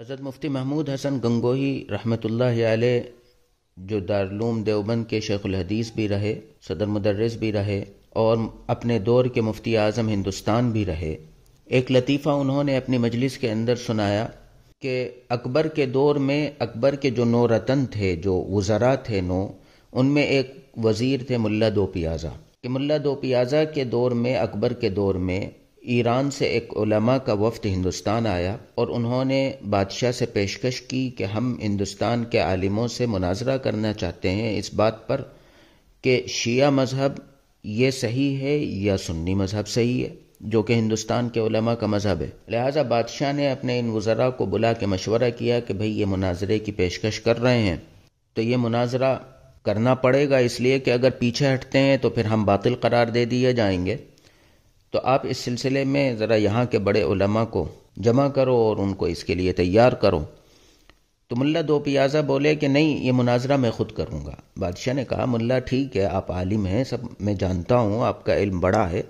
हज़रत मुफ्ती महमूद हसन गंगोही रहमतुल्लाह आलह जो दारूम देवबंद के शेख़ुलहदीस भी रहे सदर मुदर्रस भी रहे और अपने दौर के मुफ्ती आज़म हिंदुस्तान भी रहे एक लतीफ़ा उन्होंने अपनी मजलिस के अंदर सुनाया कि अकबर के दौर में अकबर के जो नौ रतन थे जो वज़रा थे नौ उनमें एक वज़ीर थे मुला दो पियाज़ा कि मुला दो पियाज़ा के दौर में अकबर के दौर में ईरान से एक उलमा का वफ्द हिंदुस्तान आया और उन्होंने बादशाह से पेशकश की कि हम हिंदुस्तान के आलिमों से मुनाजरा करना चाहते हैं इस बात पर कि शिया मज़हब ये सही है या सुन्नी मज़हब सही है जो कि हिंदुस्तान के उलमा का मज़हब है लिहाजा बादशाह ने अपने इन वज़रा को बुला के मशवरा किया कि भाई ये मुनाजरे की पेशकश कर रहे हैं तो ये मुनाजरा करना पड़ेगा इसलिए कि अगर पीछे हटते हैं तो फिर हम बातिल करार दे दिए जाएंगे तो आप इस सिलसिले में ज़रा यहाँ के बड़े उलमा को जमा करो और उनको इसके लिए तैयार करो तो मुल्ला दो पियाज़ा बोले कि नहीं ये मुनाजरा मैं ख़ुद करूँगा बादशाह ने कहा मुल्ला ठीक है आप आलिम हैं सब मैं जानता हूँ आपका इल्म बड़ा है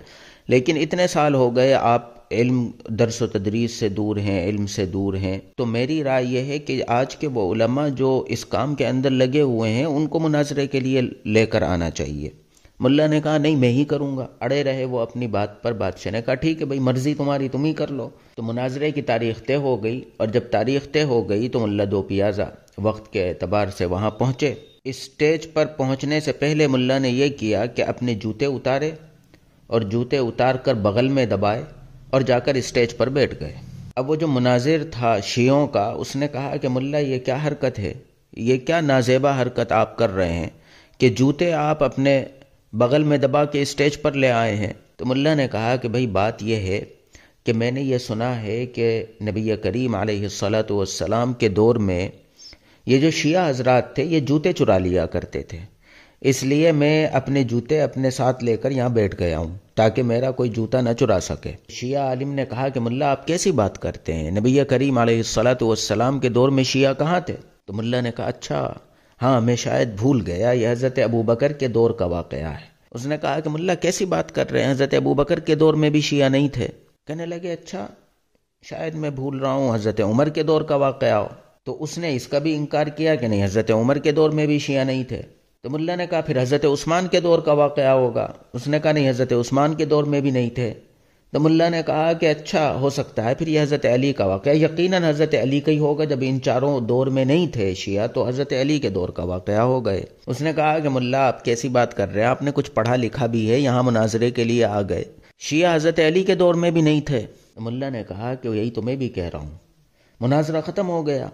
लेकिन इतने साल हो गए आप इल्म दरस व तदरीस से दूर हैं इल्म से दूर हैं तो मेरी राय यह है कि आज के वो उलमा जो इस काम के अंदर लगे हुए हैं उनको मुनाजरे के लिए लेकर आना चाहिए मुल्ला ने कहा नहीं मैं ही करूंगा अड़े रहे वो अपनी बात पर बादशाह ने कहा ठीक है भाई मर्जी तुम्हारी तुम ही कर लो तो मुनाजरे की तारीख तय हो गई और जब तारीख तय हो गई तो मुल्ला दो पियाज़ा वक्त के एतबार से पहुंचे इस स्टेज पर पहुंचने से पहले मुल्ला ने यह किया कि अपने जूते उतारे और जूते उतार कर बगल में दबाए और जाकर स्टेज पर बैठ गए अब वो जो मुनाजिर था शियों का उसने कहा कि मुल्ला ये क्या हरकत है ये क्या नाजेबा हरकत आप कर रहे हैं कि जूते आप अपने बगल में दबा के स्टेज पर ले आए हैं तो मुल्ला ने कहा कि भाई बात यह है कि मैंने ये सुना है कि नबी करीम आलतम के दौर में ये जो शिया हजरात थे ये जूते चुरा लिया करते थे इसलिए मैं अपने जूते अपने साथ लेकर यहाँ बैठ गया हूँ ताकि मेरा कोई जूता ना चुरा सके शिया आलिम ने कहा कि मुल्ला आप कैसी बात करते हैं नबी करीम वसलाम के दौर में शिया कहाँ थे तो मुल्ला ने कहा अच्छा हाँ मैं शायद भूल गया यह हज़रत अबू बकर के दौर का वाक़ है उसने कहा कि मुल्ला कैसी बात कर रहे हैं हज़रत अबू बकर के दौर में भी शिया नहीं थे कहने लगे अच्छा शायद मैं भूल रहा हूँ हज़रत उमर के दौर का वाक़ हो तो उसने इसका भी इनकार किया कि नहीं हज़रत उमर के दौर में भी शिया नहीं थे तो मुल्ला ने कहा फिर हज़रत उस्मान के दौर का वाक़ होगा उसने कहा नहीं हज़रत उस्मान के दौर में भी नहीं थे तो मुल्ला ने कहा कि अच्छा हो सकता है फिर यह हज़रत अली का वाक़ यकीन हज़रत अली का ही होगा जब इन चारों दौर में नहीं थे शिया तो हज़रत अली के दौर का वाक़ हो गए उसने कहा कि मुल्ला आप कैसी बात कर रहे हैं आपने कुछ पढ़ा लिखा भी है यहाँ मुनाजरे के लिए आ गए शिया हज़रत अली के दौर में भी नहीं थे मुला ने कहा कि यही तो मैं भी कह रहा हूँ मुनाजरा ख़त्म हो गया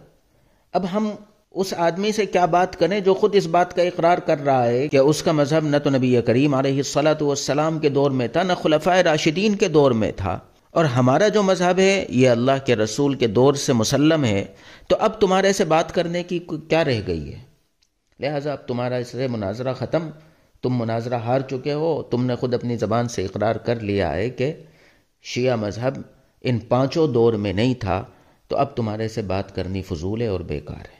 अब हम उस आदमी से क्या बात करें जो खुद इस बात का इकरार कर रहा है कि उसका मजहब न तो नबी करीम आलतम के दौर में था न खुलफा राशिदीन के दौर में था और हमारा जो मज़हब है ये अल्लाह के रसूल के दौर से मुसलम है तो अब तुम्हारे से बात करने की क्या रह गई है लिहाजा अब तुम्हारा इस मुनाजरा ख़त्म तुम मुनाजरा हार चुके हो तुमने खुद अपनी ज़बान से इकरार कर लिया है कि शिया मज़हब इन पाँचों दौर में नहीं था तो अब तुम्हारे से बात करनी फजूल है और बेकार है